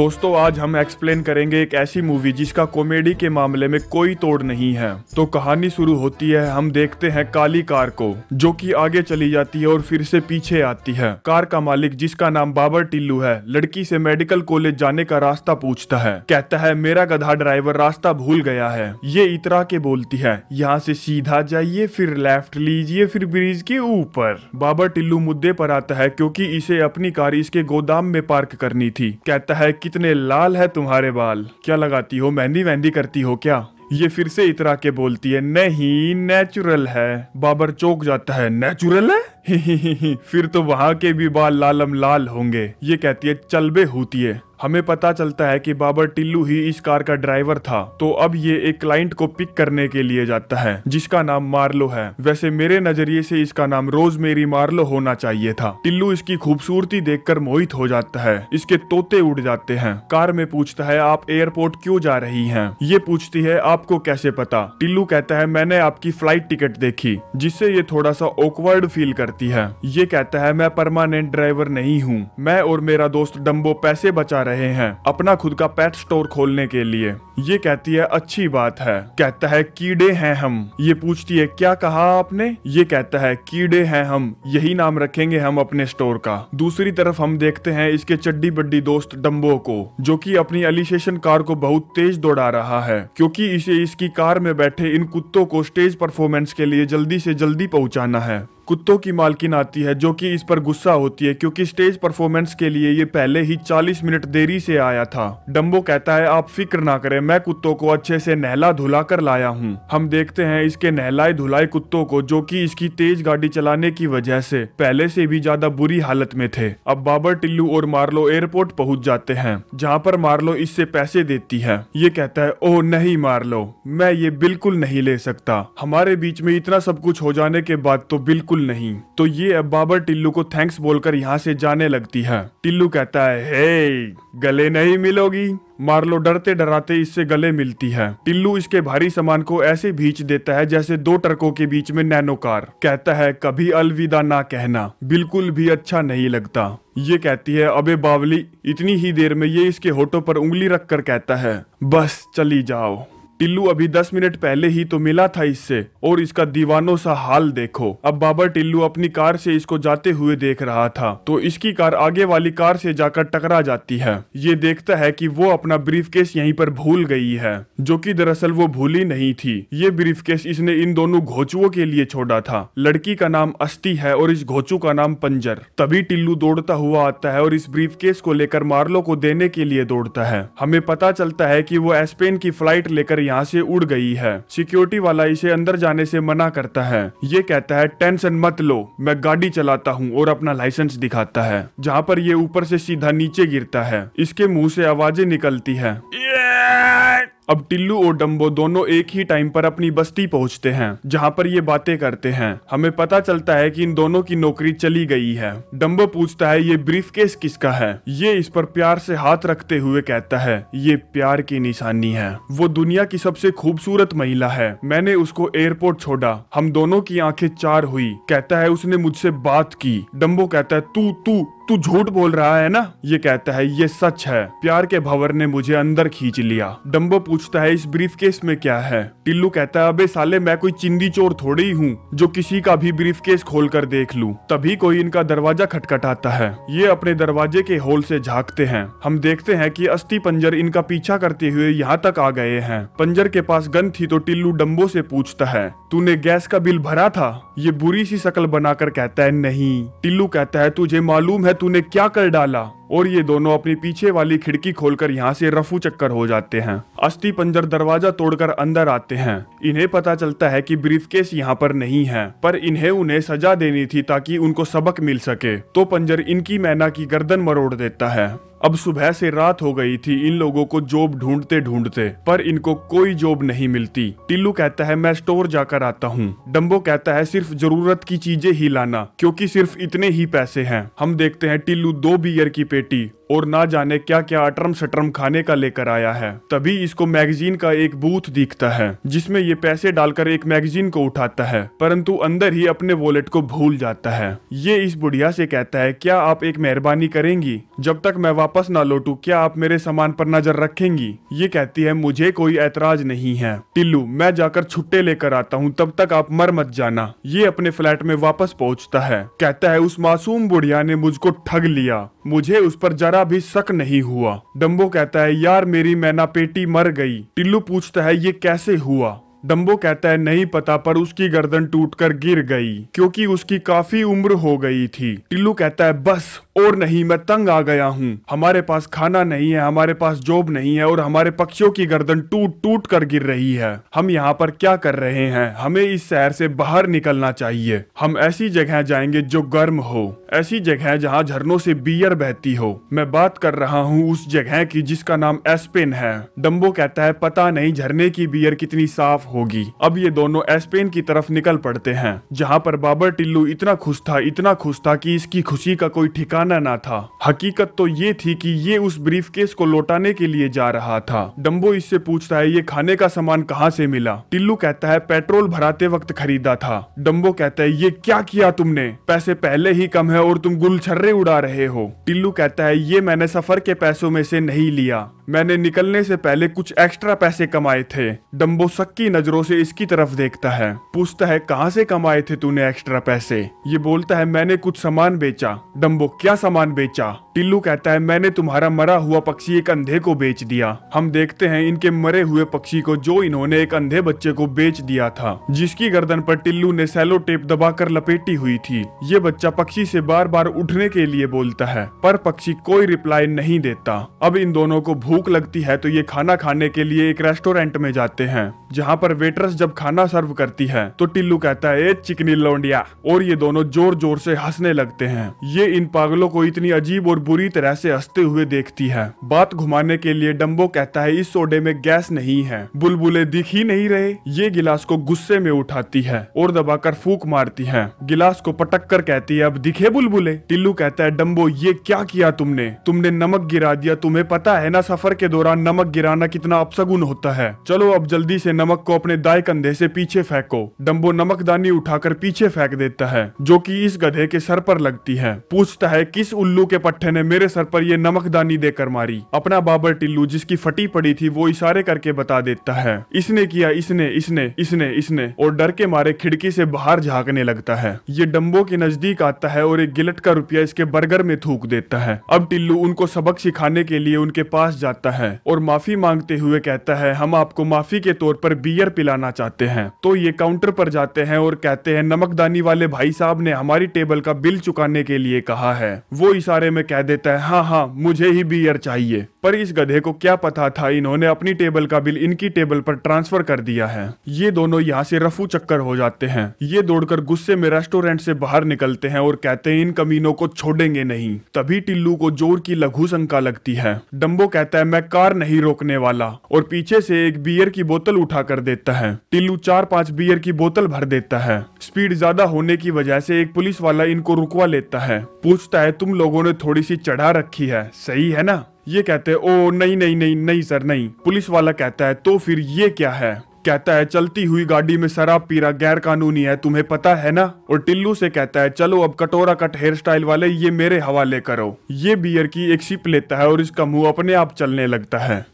दोस्तों आज हम एक्सप्लेन करेंगे एक ऐसी मूवी जिसका कॉमेडी के मामले में कोई तोड़ नहीं है तो कहानी शुरू होती है हम देखते हैं काली कार को जो कि आगे चली जाती है और फिर से पीछे आती है कार का मालिक जिसका नाम बाबर टिल्लू है लड़की से मेडिकल कॉलेज जाने का रास्ता पूछता है कहता है मेरा गधा ड्राइवर रास्ता भूल गया है ये इतरा के बोलती है यहाँ से सीधा जाइए फिर लेफ्ट लीजिए फिर ब्रिज के ऊपर बाबर टिल्लू मुद्दे पर आता है क्योंकि इसे अपनी कार इसके गोदाम में पार्क करनी थी कहता है कि कितने लाल है तुम्हारे बाल क्या लगाती हो मेहंदी वहंदी करती हो क्या ये फिर से इतरा के बोलती है नहीं नेचुरल है बाबर चौक जाता है नेचुरल है ही ही ही ही। फिर तो वहाँ के भी बाल लालम लाल होंगे ये कहती है चलबे होती है हमें पता चलता है कि बाबर टिल्लू ही इस कार का ड्राइवर था तो अब ये एक क्लाइंट को पिक करने के लिए जाता है जिसका नाम मार्लो है वैसे मेरे नजरिए से इसका नाम रोज मेरी मार्लो होना चाहिए था टिल्लू इसकी खूबसूरती देखकर मोहित हो जाता है इसके तोते उड़ जाते हैं कार में पूछता है आप एयरपोर्ट क्यों जा रही है ये पूछती है आपको कैसे पता टिल्लू कहता है मैंने आपकी फ्लाइट टिकट देखी जिससे ये थोड़ा सा ओकवर्ड फील करती है ये कहता है मैं परमानेंट ड्राइवर नहीं हूँ मैं और मेरा दोस्त डम्बो पैसे बचा रहे हैं अपना खुद का पेट स्टोर खोलने के लिए ये कहती है अच्छी बात है कहता है कीड़े हैं हम ये पूछती है क्या कहा आपने ये कहता है कीड़े हैं हम यही नाम रखेंगे हम अपने स्टोर का दूसरी तरफ हम देखते हैं इसके चड्डी बड्डी दोस्त डम्बो को जो कि अपनी अलिशेशन कार को बहुत तेज दौड़ा रहा है क्योंकि इसे इसकी कार में बैठे इन कुत्तों को स्टेज परफॉर्मेंस के लिए जल्दी से जल्दी पहुंचाना है कुत्तों की मालकिन आती है जो कि इस पर गुस्सा होती है क्योंकि स्टेज परफॉर्मेंस के लिए ये पहले ही 40 मिनट देरी से आया था डम्बो कहता है आप फिक्र ना करें मैं कुत्तों को अच्छे से नहला धुला कर लाया हूँ हम देखते हैं इसके नहलाए धुलाए कुत्तों को जो की इसकी तेज गाड़ी चलाने की वजह से पहले से भी ज्यादा बुरी हालत में थे अब बाबर टिल्लू और मार्लो एयरपोर्ट पहुँच जाते हैं जहाँ पर मार्लो इससे पैसे देती है ये कहता है ओह नहीं मार्लो मैं ये बिल्कुल नहीं ले सकता हमारे बीच में इतना सब कुछ हो जाने के बाद तो बिल्कुल बिल्कुल नहीं तो ये अब बाबर टिल्लू को थैंक्स बोलकर यहाँ से जाने लगती है टिल्लू कहता है हे गले नहीं मिलोगी मार्लो डरते डराते इससे गले मिलती है टिल्लू इसके भारी सामान को ऐसे भींच देता है जैसे दो ट्रकों के बीच में नैनो कार कहता है कभी अलविदा ना कहना बिल्कुल भी अच्छा नहीं लगता ये कहती है अबे बावली इतनी ही देर में ये इसके होठों पर उंगली रखकर कहता है बस चली जाओ टिल्लू अभी दस मिनट पहले ही तो मिला था इससे और इसका दीवानों सा हाल देखो अब बाबर टिल्लू अपनी कार से इसको जाते हुए देख रहा था तो इसकी कार आगे वाली कार से जाकर टकरा जाती है ये देखता है कि वो अपना ब्रीफ केस यहीं पर भूल गई है जो कि दरअसल वो भूली नहीं थी ये ब्रीफ केस इसने इन दोनों घोचुओं के लिए छोड़ा था लड़की का नाम अस्थि है और इस घोचू का नाम पंजर तभी टिल्लू दौड़ता हुआ आता है और इस ब्रीफ केस को लेकर मार्लो को देने के लिए दौड़ता है हमें पता चलता है की वो एस्पेन की फ्लाइट लेकर यहाँ से उड़ गई है सिक्योरिटी वाला इसे अंदर जाने से मना करता है ये कहता है टेंशन मत लो मैं गाड़ी चलाता हूँ और अपना लाइसेंस दिखाता है जहाँ पर ये ऊपर से सीधा नीचे गिरता है इसके मुंह से आवाजें निकलती है yeah! अब टिल्लू और डम्बो दोनों एक ही टाइम पर अपनी बस्ती पहुंचते हैं जहां पर ये बातें करते हैं हमें पता चलता है कि इन दोनों की नौकरी चली गई है डम्बो पूछता है ये ब्रीफ केस किसका है ये इस पर प्यार से हाथ रखते हुए कहता है ये प्यार की निशानी है वो दुनिया की सबसे खूबसूरत महिला है मैंने उसको एयरपोर्ट छोड़ा हम दोनों की आंखें चार हुई कहता है उसने मुझसे बात की डम्बो कहता है तू तू तू झूठ बोल रहा है ना ये कहता है ये सच है प्यार के भवर ने मुझे अंदर खींच लिया डम्बो पूछता है इस ब्रीफ केस में क्या है टिल्लू कहता है अबे साले मैं कोई चिंदी चोर थोड़ी ही हूँ जो किसी का भी ब्रीफ केस खोल कर देख लू तभी कोई इनका दरवाजा खटखटाता है ये अपने दरवाजे के होल से झाँकते हैं हम देखते हैं की अस्थि पंजर इनका पीछा करते हुए यहाँ तक आ गए है पंजर के पास गन थी तो टिल्लू डम्बो से पूछता है तूने गैस का बिल भरा था ये बुरी सी शक्ल बनाकर कहता है नहीं टिल्लू कहता है तुझे मालूम है तूने क्या कर डाला और ये दोनों अपनी पीछे वाली खिड़की खोलकर यहाँ से रफू चक्कर हो जाते हैं अस्थि पंजर दरवाजा तोड़कर अंदर आते हैं इन्हें पता चलता है कि ब्रीफकेस यहाँ पर नहीं है पर इन्हें उन्हें सजा देनी थी ताकि उनको सबक मिल सके तो पंजर इनकी मैना की गर्दन मरोड़ देता है अब सुबह से रात हो गई थी इन लोगों को जॉब ढूंढते ढूंढते पर इनको कोई जॉब नहीं मिलती टिल्लू कहता है मैं स्टोर जाकर आता हूँ डम्बो कहता है सिर्फ जरूरत की चीजें ही लाना क्योंकि सिर्फ इतने ही पैसे हैं हम देखते हैं टिल्लू दो बियर की पेट बेटी और ना जाने क्या क्या अटरम सटरम खाने का लेकर आया है तभी इसको मैगजीन का एक बूथ दिखता है जिसमे ये पैसे डालकर एक मैगजीन को उठाता है परंतु अंदर ही अपने वॉलेट को भूल जाता है ये इस बुढ़िया से कहता है क्या आप एक मेहरबानी करेंगी जब तक मैं वापस ना लौटू क्या आप मेरे सामान पर नजर रखेंगी ये कहती है मुझे कोई ऐतराज नहीं है टिल्लू मैं जाकर छुट्टे लेकर आता हूँ तब तक आप मर मत जाना ये अपने फ्लैट में वापस पहुँचता है कहता है उस मासूम बुढ़िया ने मुझको ठग लिया मुझे उस पर जरा जरा भी शक नहीं हुआ डम्बो कहता है यार मेरी मैना पेटी मर गई टिल्लू पूछता है ये कैसे हुआ डम्बो कहता है नहीं पता पर उसकी गर्दन टूटकर गिर गई क्योंकि उसकी काफी उम्र हो गई थी टिल्लू कहता है बस और नहीं मैं तंग आ गया हूँ हमारे पास खाना नहीं है हमारे पास जॉब नहीं है और हमारे पक्षियों की गर्दन टूट टूट कर गिर रही है हम यहाँ पर क्या कर रहे हैं हमें इस शहर से बाहर निकलना चाहिए हम ऐसी जगह जाएंगे जो गर्म हो ऐसी जगह जहाँ झरनों से बियर बहती हो मैं बात कर रहा हूँ उस जगह की जिसका नाम एस्पिन है डम्बो कहता है पता नहीं झरने की बियर कितनी साफ होगी अब ये दोनों एस्पेन की तरफ निकल पड़ते हैं जहाँ पर बाबर टिल्लू इतना खुश था इतना खुश था कि इसकी खुशी का कोई ठिकाना ना था हकीकत तो ये थी कि ये उस ब्रीफ केस को लौटाने के लिए जा रहा था डम्बो इससे पूछता है ये खाने का सामान कहाँ से मिला टिल्लू कहता है पेट्रोल भराते वक्त खरीदा था डम्बो कहता है ये क्या किया तुमने पैसे पहले ही कम है और तुम गुल छर्रे उड़ा रहे हो टिल्लू कहता है ये मैंने सफर के पैसों में से नहीं लिया मैंने निकलने से पहले कुछ एक्स्ट्रा पैसे कमाए थे डम्बो सक्की नजरों से इसकी तरफ देखता है पूछता है कहाँ से कमाए थे तूने एक्स्ट्रा पैसे ये बोलता है मैंने कुछ सामान बेचा डम्बो क्या सामान बेचा टिल्लू कहता है मैंने तुम्हारा मरा हुआ पक्षी एक अंधे को बेच दिया हम देखते हैं इनके मरे हुए पक्षी को जो इन्होंने एक अंधे बच्चे को बेच दिया था जिसकी गर्दन पर टिल्लू ने सेलो टेप दबाकर लपेटी हुई थी ये बच्चा पक्षी से बार बार उठने के लिए बोलता है पर पक्षी कोई रिप्लाई नहीं देता अब इन दोनों को भूख भूख लगती है तो ये खाना खाने के लिए एक रेस्टोरेंट में जाते हैं जहाँ पर वेटरस जब खाना सर्व करती है तो टिल्लू कहता है चिकनी लौंडिया और ये दोनों जोर जोर से हंसने लगते हैं ये इन पागलों को इतनी अजीब और बुरी तरह से हंसते हुए देखती है बात घुमाने के लिए डम्बो कहता है इस सोडे में गैस नहीं है बुलबुले दिख ही नहीं रहे ये गिलास को गुस्से में उठाती है और दबाकर फूक मारती है गिलास को पटक कर कहती है अब दिखे बुलबुले टिल्लू कहता है डम्बो ये क्या किया तुमने तुमने नमक गिरा दिया तुम्हें पता है ना सफर सफर के दौरान नमक गिराना कितना अपसगुन होता है चलो अब जल्दी से नमक को अपने दाए कंधे से पीछे फेंको डम्बो नमक दानी उठाकर पीछे फेंक देता है जो कि इस गधे के सर पर लगती है पूछता है किस उल्लू के पट्टे ने मेरे सर पर यह दानी देकर मारी अपना बाबर टिल्लू जिसकी फटी पड़ी थी वो इशारे करके बता देता है इसने किया इसने इसने इसने इसने और डर के मारे खिड़की से बाहर झांकने लगता है ये डम्बो के नजदीक आता है और एक गिलट का रुपया इसके बर्गर में थूक देता है अब टिल्लू उनको सबक सिखाने के लिए उनके पास जा जाता है और माफी मांगते हुए कहता है हम आपको माफी के तौर पर बियर पिलाना चाहते हैं तो ये काउंटर पर जाते हैं और कहते हैं नमकदानी वाले भाई साहब ने हमारी टेबल का बिल चुकाने के लिए कहा है वो इशारे में कह देता है हाँ हाँ मुझे ही बियर चाहिए पर इस गधे को क्या पता था इन्होंने अपनी टेबल का बिल इनकी टेबल पर ट्रांसफर कर दिया है ये दोनों यहाँ से रफू चक्कर हो जाते हैं ये दौड़कर गुस्से में रेस्टोरेंट से बाहर निकलते हैं और कहते हैं इन कमीनों को छोड़ेंगे नहीं तभी टिल्लू को जोर की लघु शंका लगती है डम्बो कहता है है मैं कार नहीं रोकने वाला और पीछे से एक बियर की बोतल उठा कर देता है टिल्लू चार पांच बियर की बोतल भर देता है स्पीड ज्यादा होने की वजह से एक पुलिस वाला इनको रुकवा लेता है पूछता है तुम लोगों ने थोड़ी सी चढ़ा रखी है सही है ना ये कहते ओ नहीं नहीं नहीं नहीं सर नहीं पुलिस वाला कहता है तो फिर ये क्या है कहता है चलती हुई गाड़ी में शराब पीरा गैर कानूनी है तुम्हें पता है ना और टिल्लू से कहता है चलो अब कटोरा कट हेयर स्टाइल वाले ये मेरे हवाले करो ये बियर की एक सिप लेता है और इसका मुंह अपने आप चलने लगता है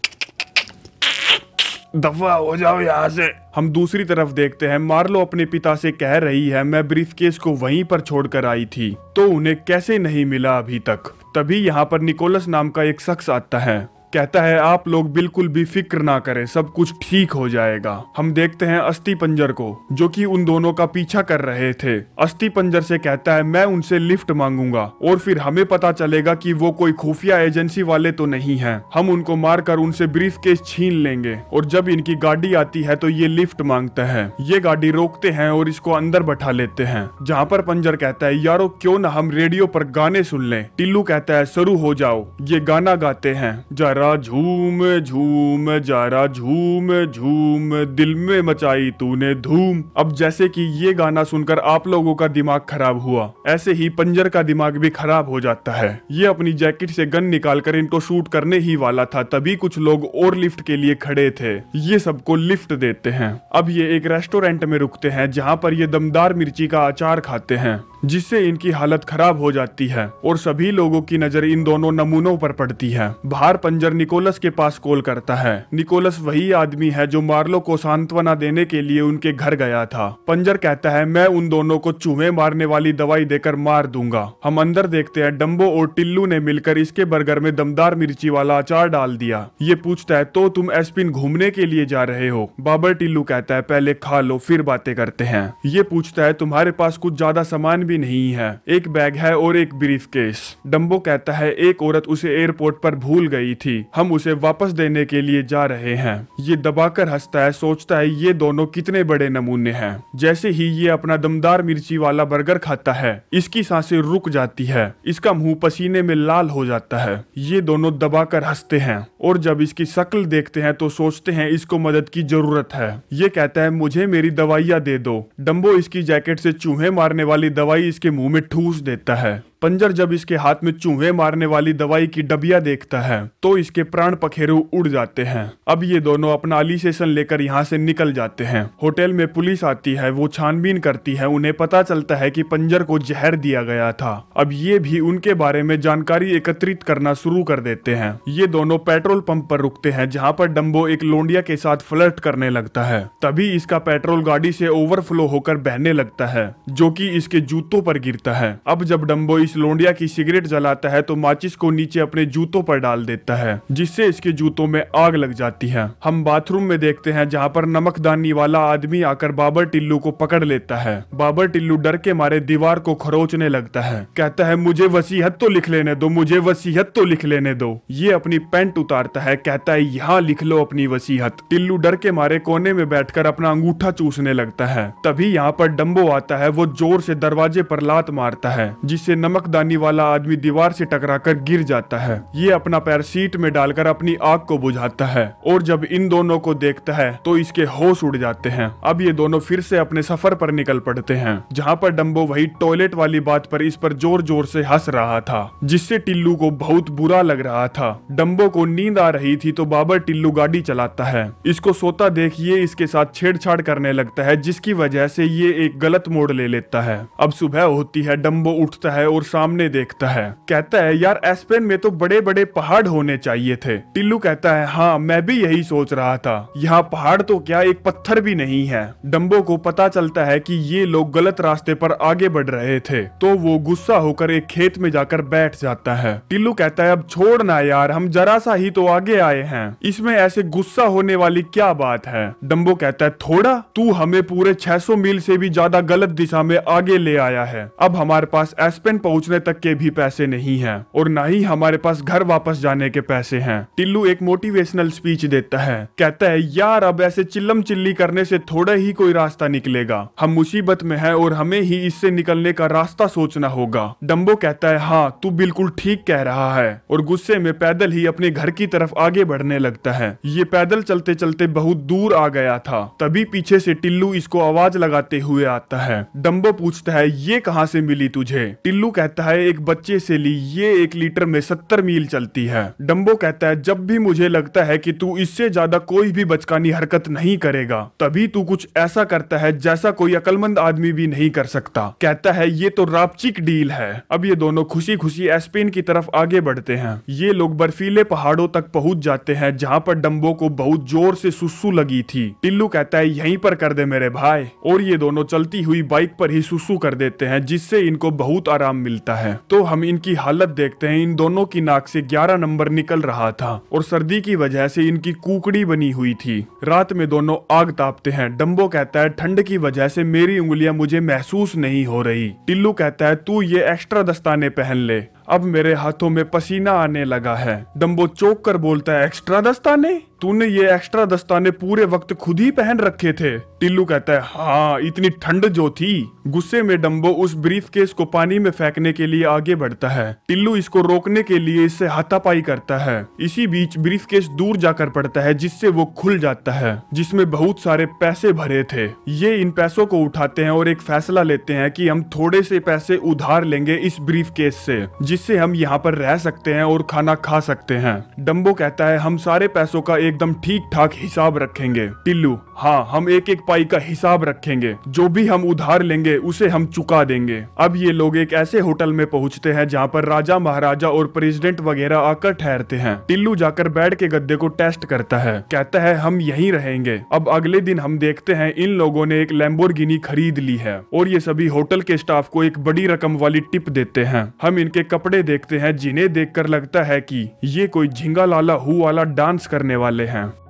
दफा हो जाओ यहाँ से हम दूसरी तरफ देखते हैं मार्लो अपने पिता से कह रही है मैं ब्रीफ केस को वहीं पर छोड़कर आई थी तो उन्हें कैसे नहीं मिला अभी तक तभी यहाँ पर निकोलस नाम का एक शख्स आता है कहता है आप लोग बिल्कुल भी फिक्र ना करें सब कुछ ठीक हो जाएगा हम देखते हैं अस्थि पंजर को जो कि उन दोनों का पीछा कर रहे थे अस्थि पंजर से कहता है मैं उनसे लिफ्ट मांगूंगा और फिर हमें पता चलेगा कि वो कोई खुफिया एजेंसी वाले तो नहीं है हम उनको मारकर उनसे ब्रीफ केस छीन लेंगे और जब इनकी गाड़ी आती है तो ये लिफ्ट मांगते है ये गाड़ी रोकते हैं और इसको अंदर बैठा लेते हैं जहाँ पर पंजर कहता है यारो क्यों ना हम रेडियो पर गाने सुन ले टिल्लू कहता है शुरू हो जाओ ये गाना गाते हैं जा जारा झूम झूम जारा झूम झूम दिल में मचाई तूने धूम अब जैसे कि ये गाना सुनकर आप लोगों का दिमाग खराब हुआ ऐसे ही पंजर का दिमाग भी खराब हो जाता है ये अपनी जैकेट से गन निकाल कर इनको शूट करने ही वाला था तभी कुछ लोग और लिफ्ट के लिए खड़े थे ये सबको लिफ्ट देते हैं अब ये एक रेस्टोरेंट में रुकते हैं जहाँ पर ये दमदार मिर्ची का अचार खाते हैं जिससे इनकी हालत खराब हो जाती है और सभी लोगों की नजर इन दोनों नमूनों पर पड़ती है बाहर पंजर निकोलस के पास कॉल करता है निकोलस वही आदमी है जो मार्लो को सांत्वना देने के लिए उनके घर गया था पंजर कहता है मैं उन दोनों को चूहे मारने वाली दवाई देकर मार दूंगा हम अंदर देखते हैं डम्बो और टिल्लू ने मिलकर इसके बर्गर में दमदार मिर्ची वाला अचार डाल दिया ये पूछता है तो तुम एसपिन घूमने के लिए जा रहे हो बाबर टिल्लू कहता है पहले खा लो फिर बातें करते हैं ये पूछता है तुम्हारे पास कुछ ज्यादा सामान भी भी नहीं है एक बैग है और एक ब्रीफ केस डम्बो कहता है एक औरत उसे एयरपोर्ट पर भूल गई थी हम उसे वापस देने के लिए जा रहे हैं ये दबाकर हंसता है सोचता है ये दोनों कितने बड़े नमूने हैं जैसे ही ये अपना दमदार मिर्ची वाला बर्गर खाता है इसकी सांसें रुक जाती है इसका मुंह पसीने में लाल हो जाता है ये दोनों दबाकर हंसते हैं और जब इसकी शक्ल देखते हैं तो सोचते हैं इसको मदद की जरूरत है ये कहता है मुझे मेरी दवाइयाँ दे दो डम्बो इसकी जैकेट से चूहे मारने वाली दवाई इसके मुंह में ठूस देता है पंजर जब इसके हाथ में चूहे मारने वाली दवाई की डबिया देखता है तो इसके प्राण पखेरु उड़ जाते हैं अब ये दोनों अपना अली सेशन लेकर यहाँ से निकल जाते हैं होटल में पुलिस आती है वो छानबीन करती है उन्हें पता चलता है कि पंजर को जहर दिया गया था अब ये भी उनके बारे में जानकारी एकत्रित करना शुरू कर देते हैं ये दोनों पेट्रोल पंप पर रुकते हैं जहाँ पर डम्बो एक लोंडिया के साथ फ्लर्ट करने लगता है तभी इसका पेट्रोल गाड़ी से ओवरफ्लो होकर बहने लगता है जो कि इसके जूतों पर गिरता है अब जब डम्बो इस लोंडिया की सिगरेट जलाता है तो माचिस को नीचे अपने जूतों पर डाल देता है जिससे इसके जूतों में आग लग जाती है हम बाथरूम में देखते हैं जहाँ पर नमक दानी वाला आदमी आकर बाबर टिल्लू को पकड़ लेता है बाबर टिल्लू डर के मारे दीवार को खरोचने लगता है कहता है मुझे वसीहत तो लिख लेने दो मुझे वसीहत तो लिख लेने दो ये अपनी पेंट उतारता है कहता है यहाँ लिख लो अपनी वसीहत टिल्लू डर के मारे कोने में बैठ अपना अंगूठा चूसने लगता है तभी यहाँ पर डम्बो आता है वो जोर से दरवाजे पर लात मारता है जिससे नमक चमकदानी वाला आदमी दीवार से टकराकर गिर जाता है ये अपना पैर सीट में डालकर अपनी आग को बुझाता है और जब इन दोनों को देखता है तो इसके होश उड़ जाते हैं अब ये दोनों फिर से अपने सफर पर निकल पड़ते हैं जहाँ पर डम्बो वही टॉयलेट वाली बात पर इस पर जोर जोर से हंस रहा था जिससे टिल्लू को बहुत बुरा लग रहा था डम्बो को नींद आ रही थी तो बाबर टिल्लू गाड़ी चलाता है इसको सोता देख ये इसके साथ छेड़छाड़ करने लगता है जिसकी वजह से ये एक गलत मोड़ ले लेता है अब सुबह होती है डम्बो उठता है और सामने देखता है कहता है यार एस्पेन में तो बड़े बड़े पहाड़ होने चाहिए थे टिल्लू कहता है हाँ मैं भी यही सोच रहा था यहाँ पहाड़ तो क्या एक पत्थर भी नहीं है डम्बो को पता चलता है की ये लोग गलत रास्ते पर आगे बढ़ रहे थे तो वो गुस्सा होकर एक खेत में जाकर बैठ जाता है टिल्लू कहता है अब छोड़ना यार हम जरा सा ही तो आगे आए हैं इसमें ऐसे गुस्सा होने वाली क्या बात है डम्बो कहता है थोड़ा तू हमें पूरे 600 मील से भी ज्यादा गलत दिशा में आगे ले आया है अब हमारे पास एस्पेन पहुंच पहुंचने तक के भी पैसे नहीं है और ना ही हमारे पास घर वापस जाने के पैसे हैं टिल्लू एक मोटिवेशनल स्पीच देता है कहता है यार अब ऐसे चिल्लम चिल्ली करने से थोड़ा ही कोई रास्ता निकलेगा हम मुसीबत में है और हमें ही इससे निकलने का रास्ता सोचना होगा डम्बो कहता है हाँ तू बिल्कुल ठीक कह रहा है और गुस्से में पैदल ही अपने घर की तरफ आगे बढ़ने लगता है ये पैदल चलते चलते बहुत दूर आ गया था तभी पीछे से टिल्लू इसको आवाज लगाते हुए आता है डम्बो पूछता है ये कहाँ से मिली तुझे टिल्लू कहता कहता है एक बच्चे से ली ये एक लीटर में सत्तर मील चलती है डम्बो कहता है जब भी मुझे लगता है कि तू इससे ज्यादा कोई भी बचकानी हरकत नहीं करेगा तभी तू कुछ ऐसा करता है जैसा कोई अकलमंद आदमी भी नहीं कर सकता कहता है ये तो रापचिक डील है अब ये दोनों खुशी खुशी एस्पेन की तरफ आगे बढ़ते हैं ये लोग बर्फीले पहाड़ों तक पहुंच जाते हैं जहाँ पर डम्बो को बहुत जोर से सुसु लगी थी टिल्लू कहता है यहीं पर कर दे मेरे भाई और ये दोनों चलती हुई बाइक पर ही सुसु कर देते हैं जिससे इनको बहुत आराम मिल मिलता है तो हम इनकी हालत देखते हैं इन दोनों की नाक से 11 नंबर निकल रहा था और सर्दी की वजह से इनकी कुकड़ी बनी हुई थी रात में दोनों आग तापते हैं डम्बो कहता है ठंड की वजह से मेरी उंगलियां मुझे महसूस नहीं हो रही टिल्लू कहता है तू ये एक्स्ट्रा दस्ताने पहन ले अब मेरे हाथों में पसीना आने लगा है डम्बो चौक कर बोलता है एक्स्ट्रा दस्ताने तूने ये एक्स्ट्रा दस्ताने पूरे वक्त खुद ही पहन रखे थे टिल्लू कहता है हाँ इतनी ठंड जो थी गुस्से में डम्बो उस ब्रीफ केस को पानी में फेंकने के लिए आगे बढ़ता है टिल्लू इसको रोकने के लिए इससे हाथापाई करता है इसी बीच ब्रीफ केस दूर जाकर पड़ता है जिससे वो खुल जाता है जिसमे बहुत सारे पैसे भरे थे ये इन पैसों को उठाते हैं और एक फैसला लेते हैं की हम थोड़े से पैसे उधार लेंगे इस ब्रीफ केस से जिससे हम यहाँ पर रह सकते हैं और खाना खा सकते हैं डम्बो कहता है हम सारे पैसों का एकदम ठीक ठाक हिसाब रखेंगे टिल्लू हाँ हम एक एक पाई का हिसाब रखेंगे जो भी हम उधार लेंगे उसे हम चुका देंगे अब ये लोग एक ऐसे होटल में पहुँचते हैं जहाँ पर राजा महाराजा और प्रेसिडेंट वगैरह आकर ठहरते हैं टिल्लू जाकर बेड के गद्दे को टेस्ट करता है कहता है हम यहीं रहेंगे अब अगले दिन हम देखते हैं इन लोगों ने एक लैम्बोर्गिनी खरीद ली है और ये सभी होटल के स्टाफ को एक बड़ी रकम वाली टिप देते हैं हम इनके कपड़े देखते हैं जिन्हें देखकर लगता है कि ये कोई झिंगा लाला हु वाला डांस करने वाला वाले हैं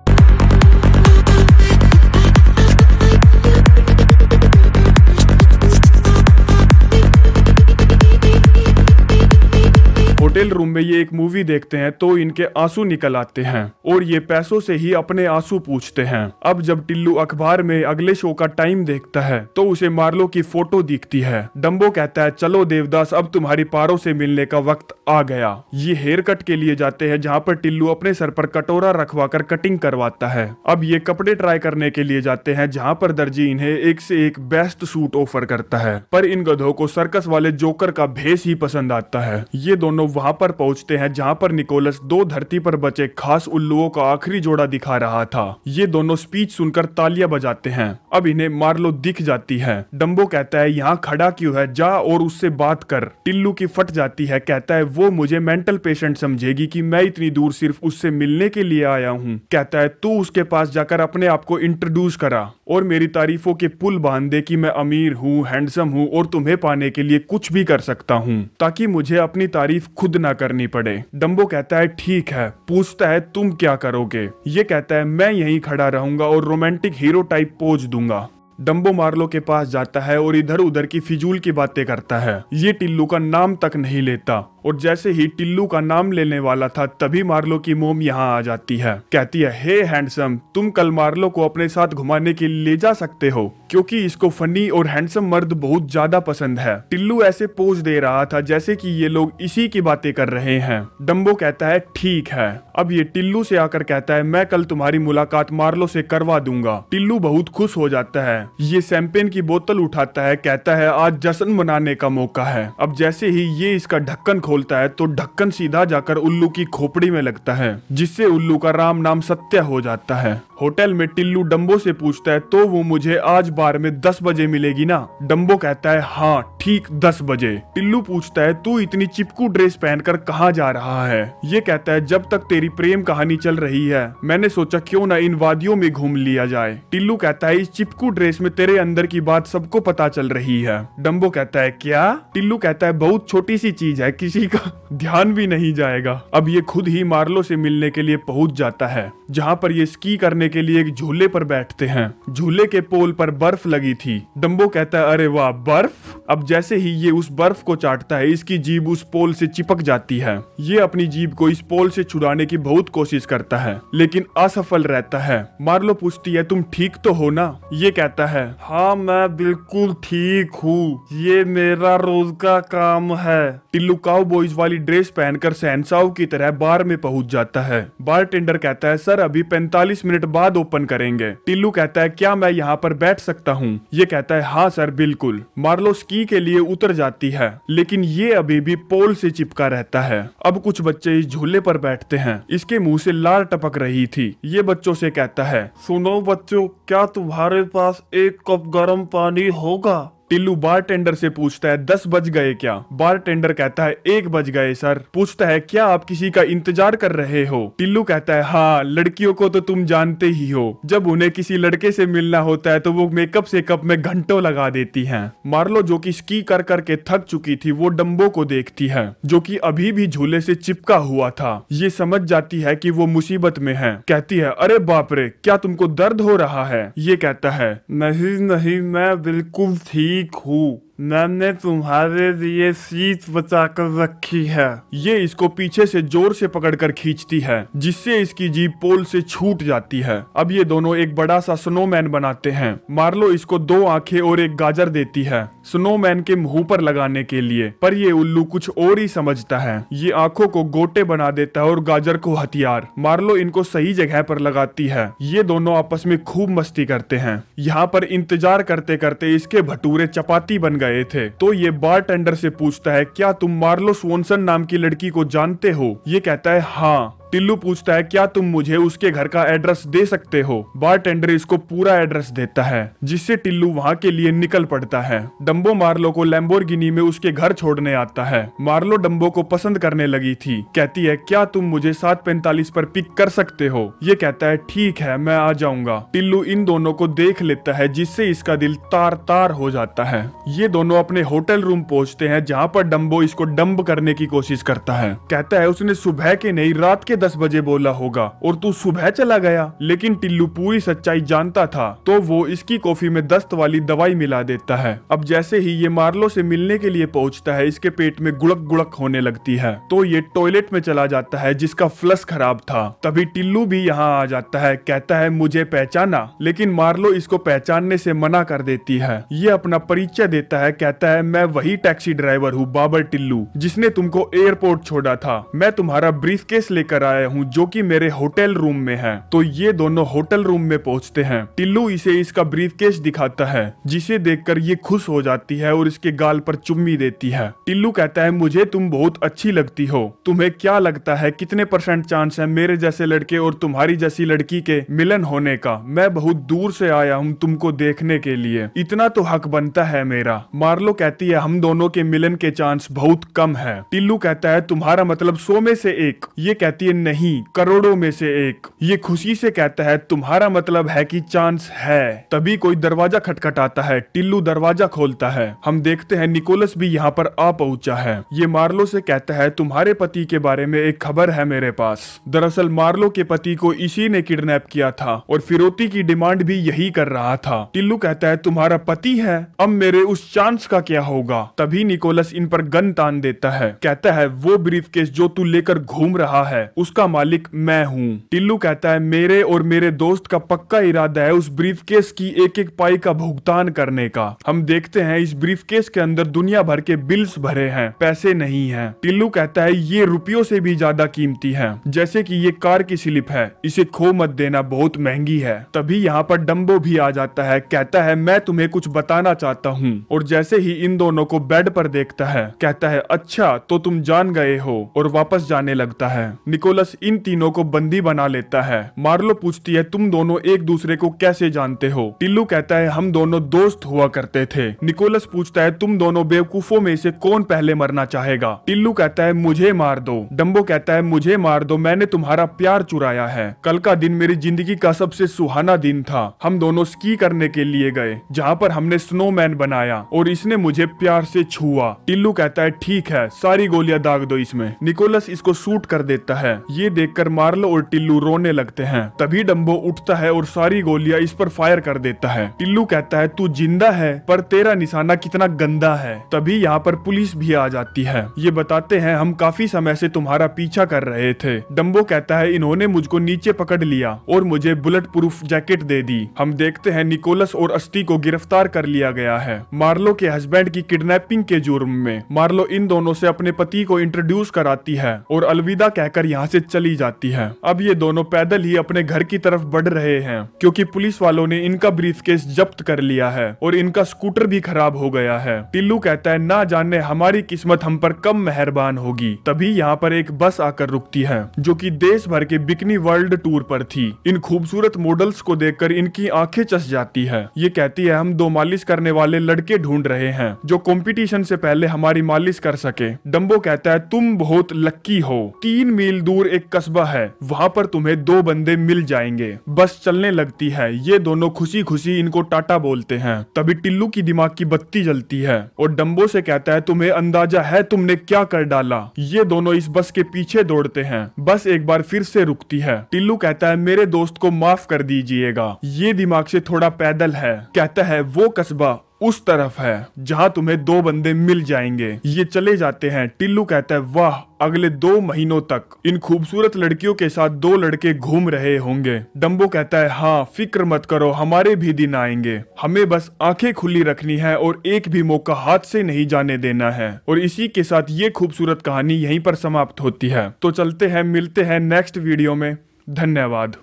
होटल रूम में ये एक मूवी देखते हैं तो इनके आंसू निकल आते हैं और ये पैसों से ही अपने आंसू पूछते हैं अब जब टिल्लू अखबार में अगले शो का टाइम देखता है तो उसे मार्लो की फोटो दिखती है डम्बो कहता है चलो देवदास अब तुम्हारी पारो से मिलने का वक्त आ गया ये हेयर कट के लिए जाते हैं जहाँ पर टिल्लू अपने सर पर कटोरा रखवा कर कटिंग करवाता है अब ये कपड़े ट्राई करने के लिए जाते हैं जहाँ पर दर्जी इन्हें एक से एक बेस्ट सूट ऑफर करता है पर इन गधों को सर्कस वाले जोकर का भेस ही पसंद आता है ये दोनों वहां पर पहुंचते हैं जहां पर निकोलस दो धरती पर बचे खास उल्लुओं का आखिरी जोड़ा दिखा रहा था ये दोनों स्पीच सुनकर तालियां बजाते हैं अब इन्हें मार्लो दिख जाती है डम्बो कहता है यहाँ खड़ा क्यों है जा और उससे बात कर टिल्लू की फट जाती है कहता है वो मुझे मेंटल पेशेंट समझेगी की मैं इतनी दूर सिर्फ उससे मिलने के लिए आया हूँ कहता है तू उसके पास जाकर अपने आप को इंट्रोड्यूस करा और मेरी तारीफ़ों के पुल बांध दे कि मैं अमीर हूँ हैंडसम हूँ और तुम्हें पाने के लिए कुछ भी कर सकता हूँ ताकि मुझे अपनी तारीफ खुद ना करनी पड़े डम्बो कहता है ठीक है पूछता है तुम क्या करोगे ये कहता है मैं यहीं खड़ा रहूंगा और रोमांटिक हीरो टाइप पोज दूंगा डम्बो मार्लो के पास जाता है और इधर उधर की फिजूल की बातें करता है ये टिल्लू का नाम तक नहीं लेता और जैसे ही टिल्लू का नाम लेने वाला था तभी मार्लो की मोम यहाँ आ जाती है कहती है हे हैंडसम तुम कल मार्लो को अपने साथ घुमाने के लिए ले जा सकते हो क्योंकि इसको फनी और हैंडसम मर्द बहुत ज्यादा पसंद है टिल्लू ऐसे पोज दे रहा था जैसे कि ये लोग इसी की बातें कर रहे हैं डम्बो कहता है ठीक है अब ये टिल्लू से आकर कहता है मैं कल तुम्हारी मुलाकात मार्लो से करवा दूंगा टिल्लू बहुत खुश हो जाता है ये सैम्पेन की बोतल उठाता है कहता है आज जश्न मनाने का मौका है अब जैसे ही ये इसका ढक्कन खोल खोलता है तो ढक्कन सीधा जाकर उल्लू की खोपड़ी में लगता है जिससे उल्लू का राम नाम सत्य हो जाता है होटल में टिल्लू डम्बो से पूछता है तो वो मुझे आज बार में दस बजे मिलेगी ना डम्बो कहता है हाँ ठीक दस बजे टिल्लू पूछता है तू इतनी चिपकू ड्रेस पहनकर कहाँ जा रहा है ये कहता है जब तक तेरी प्रेम कहानी चल रही है मैंने सोचा क्यों ना इन वादियों में घूम लिया जाए टिल्लू कहता है इस चिपकू ड्रेस में तेरे अंदर की बात सबको पता चल रही है डम्बो कहता है क्या टिल्लू कहता है बहुत छोटी सी चीज है किसी किसी का ध्यान भी नहीं जाएगा अब ये खुद ही मार्लो से मिलने के लिए पहुंच जाता है जहाँ पर ये स्की करने के लिए एक झूले पर बैठते हैं झूले के पोल पर बर्फ लगी थी डम्बो कहता है अरे वाह बर्फ अब जैसे ही ये उस बर्फ को चाटता है इसकी जीभ उस पोल से चिपक जाती है ये अपनी जीभ को इस पोल से छुड़ाने की बहुत कोशिश करता है लेकिन असफल रहता है मार्लो पूछती है तुम ठीक तो हो ना ये कहता है हाँ मैं बिल्कुल ठीक हूँ ये मेरा रोज का काम है टिल्लुकाउ बॉयज वाली ड्रेस पहनकर सहनसाव की तरह बार में पहुंच जाता है बार टेंडर कहता है सर अभी 45 मिनट बाद ओपन करेंगे टिल्लू कहता है क्या मैं यहाँ पर बैठ सकता हूँ ये कहता है हाँ सर बिल्कुल मार्लो स्की के लिए उतर जाती है लेकिन ये अभी भी पोल से चिपका रहता है अब कुछ बच्चे इस झूले पर बैठते हैं इसके मुँह से लार टपक रही थी ये बच्चों से कहता है सुनो बच्चों क्या तुम्हारे पास एक कप गर्म पानी होगा टिल्लू बार टेंडर से पूछता है दस बज गए क्या बार टेंडर कहता है एक बज गए सर पूछता है क्या आप किसी का इंतजार कर रहे हो टिल्लू कहता है हाँ लड़कियों को तो तुम जानते ही हो जब उन्हें किसी लड़के से मिलना होता है तो वो मेकअप से कप में घंटों लगा देती है मार्लो जो की स्की कर करके थक चुकी थी वो डम्बो को देखती है जो की अभी भी झूले से चिपका हुआ था ये समझ जाती है की वो मुसीबत में है कहती है अरे बापरे क्या तुमको दर्द हो रहा है ये कहता है नहीं नहीं मैं बिल्कुल ठीक ठीक हूँ मैंने तुम्हारे लिए सीट कर रखी है ये इसको पीछे से जोर से पकड़कर खींचती है जिससे इसकी जीप पोल से छूट जाती है अब ये दोनों एक बड़ा सा स्नोमैन बनाते हैं मार्लो इसको दो आंखें और एक गाजर देती है स्नोमैन के मुंह पर लगाने के लिए पर ये उल्लू कुछ और ही समझता है ये आंखों को गोटे बना देता है और गाजर को हथियार मार्लो इनको सही जगह पर लगाती है ये दोनों आपस में खूब मस्ती करते हैं यहाँ पर इंतजार करते करते इसके भटूरे चपाती बन गए गए थे तो ये बार टेंडर से पूछता है क्या तुम मार्लो सोनसन नाम की लड़की को जानते हो ये कहता है हाँ टिल्लू पूछता है क्या तुम मुझे उसके घर का एड्रेस दे सकते हो टेंडर इसको पूरा एड्रेस देता है जिससे टिल्लू वहाँ के लिए निकल पड़ता है डम्बो मार्लो को लैम्बोर में उसके घर छोड़ने आता है मार्लो डम्बो को पसंद करने लगी थी कहती है क्या तुम मुझे सात पैंतालीस पर पिक कर सकते हो ये कहता है ठीक है मैं आ जाऊंगा टिल्लू इन दोनों को देख लेता है जिससे इसका दिल तार तार हो जाता है ये दोनों अपने होटल रूम पहुंचते हैं जहाँ पर डम्बो इसको डम्ब करने की कोशिश करता है कहता है उसने सुबह के नहीं रात के दस बजे बोला होगा और तू सुबह चला गया लेकिन टिल्लू पूरी सच्चाई जानता था तो वो इसकी कॉफी में दस्त वाली दवाई मिला देता है अब जैसे ही ये मार्लो से मिलने के लिए पहुंचता है इसके पेट में गुड़क गुड़क होने लगती है तो ये टॉयलेट में चला जाता है जिसका फ्लस खराब था तभी टिल्लू भी यहाँ आ जाता है कहता है मुझे पहचाना लेकिन मार्लो इसको पहचानने से मना कर देती है ये अपना परिचय देता है कहता है मैं वही टैक्सी ड्राइवर हूँ बाबर टिल्लू जिसने तुमको एयरपोर्ट छोड़ा था मैं तुम्हारा ब्रीफ केस लेकर आया हूँ जो की मेरे होटल रूम में है तो ये दोनों होटल रूम में पहुँचते हैं टिल्लू इसे इसका ब्रीफ दिखाता है जिसे कर ये खुश हो जाती है और इसके गाल पर चुम्मी देती है टिल्लू कहता है मुझे तुम बहुत अच्छी लगती हो तुम्हें क्या लगता है कितने परसेंट चांस है मेरे जैसे लड़के और तुम्हारी जैसी लड़की के मिलन होने का मैं बहुत दूर से आया हूँ तुमको देखने के लिए इतना तो हक बनता है मेरा मार्लो कहती है हम दोनों के मिलन के चांस बहुत कम है टिल्लू कहता है तुम्हारा मतलब सो में से एक ये कहती है नहीं करोड़ों में से एक ये खुशी से कहता है तुम्हारा मतलब है कि चांस है तभी कोई दरवाजा खटखटाता है टिल्लू दरवाजा खोलता है हम देखते हैं निकोलस भी यहाँ पर आ पहुंचा है ये मार्लो से कहता है तुम्हारे पति के बारे में एक खबर है मेरे पास दरअसल मार्लो के पति को इसी ने किडनेप किया था और फिरौती की डिमांड भी यही कर रहा था टिल्लू कहता है तुम्हारा पति है अब मेरे उस चांस का क्या होगा तभी निकोलस इन पर गन तान देता है कहता है वो ब्रीफ केस जो तू लेकर घूम रहा है उस उसका मालिक मैं हूँ टिल्लू कहता है मेरे और मेरे दोस्त का पक्का इरादा है उस केस की एक एक पाई का भुगतान करने का हम देखते हैं इस केस के अंदर दुनिया भर के बिल्स भरे हैं पैसे नहीं है टिल्लू कहता है ये रुपयों से भी ज्यादा कीमती है जैसे की ये कार की स्लिप है इसे खो मत देना बहुत महंगी है तभी यहाँ पर डम्बो भी आ जाता है कहता है मैं तुम्हें कुछ बताना चाहता हूँ और जैसे ही इन दोनों को बेड पर देखता है कहता है अच्छा तो तुम जान गए हो और वापस जाने लगता है निकोल निकोलस इन तीनों को बंदी बना लेता है मार्लो पूछती है तुम दोनों एक दूसरे को कैसे जानते हो टिल्लू कहता है हम दोनों दोस्त हुआ करते थे निकोलस पूछता है तुम दोनों बेवकूफों में से कौन पहले मरना चाहेगा टिल्लू कहता है मुझे मार दो डम्बो कहता है मुझे मार दो मैंने तुम्हारा प्यार चुराया है कल का दिन मेरी जिंदगी का सबसे सुहाना दिन था हम दोनों स्की करने के लिए गए जहाँ पर हमने स्नोमैन बनाया और इसने मुझे प्यार से छुआ टिल्लू कहता है ठीक है सारी गोलियां दाग दो इसमें निकोलस इसको सूट कर देता है ये देखकर मार्लो और टिल्लू रोने लगते हैं तभी डम्बो उठता है और सारी गोलियां इस पर फायर कर देता है टिल्लू कहता है तू जिंदा है पर तेरा निशाना कितना गंदा है तभी यहाँ पर पुलिस भी आ जाती है ये बताते हैं हम काफी समय से तुम्हारा पीछा कर रहे थे डम्बो कहता है इन्होंने मुझको नीचे पकड़ लिया और मुझे बुलेट प्रूफ जैकेट दे दी हम देखते हैं निकोलस और अस्थि को गिरफ्तार कर लिया गया है मार्लो के हस्बैंड की किडनैपिंग के जुर्म में मार्लो इन दोनों से अपने पति को इंट्रोड्यूस कराती है और अलविदा कहकर यहाँ से से चली जाती है अब ये दोनों पैदल ही अपने घर की तरफ बढ़ रहे हैं क्योंकि पुलिस वालों ने इनका केस जब्त कर लिया है और इनका स्कूटर भी खराब हो गया है टिल्लू कहता है ना जाने हमारी किस्मत हम पर कम मेहरबान होगी तभी यहाँ पर एक बस आकर रुकती है जो की देश भर के बिकनी वर्ल्ड टूर पर थी इन खूबसूरत मॉडल्स को देख इनकी आंखें चस जाती है ये कहती है हम दो मालिश करने वाले लड़के ढूंढ रहे हैं जो कॉम्पिटिशन से पहले हमारी मालिश कर सके डम्बो कहता है तुम बहुत लक्की हो तीन मील दूर दूर एक कस्बा है वहाँ पर तुम्हें दो बंदे मिल जाएंगे बस चलने लगती है ये दोनों खुशी खुशी इनको टाटा बोलते हैं तभी टिल्लू की दिमाग की बत्ती जलती है और डम्बो से कहता है तुम्हें अंदाजा है तुमने क्या कर डाला ये दोनों इस बस के पीछे दौड़ते हैं बस एक बार फिर से रुकती है टिल्लू कहता है मेरे दोस्त को माफ कर दीजिएगा ये दिमाग से थोड़ा पैदल है कहता है वो कस्बा उस तरफ है जहां तुम्हें दो बंदे मिल जाएंगे ये चले जाते हैं टिल्लू कहता है वाह अगले दो महीनों तक इन खूबसूरत लड़कियों के साथ दो लड़के घूम रहे होंगे डम्बो कहता है हाँ फिक्र मत करो हमारे भी दिन आएंगे हमें बस आंखें खुली रखनी है और एक भी मौका हाथ से नहीं जाने देना है और इसी के साथ ये खूबसूरत कहानी यहीं पर समाप्त होती है तो चलते हैं मिलते हैं नेक्स्ट वीडियो में धन्यवाद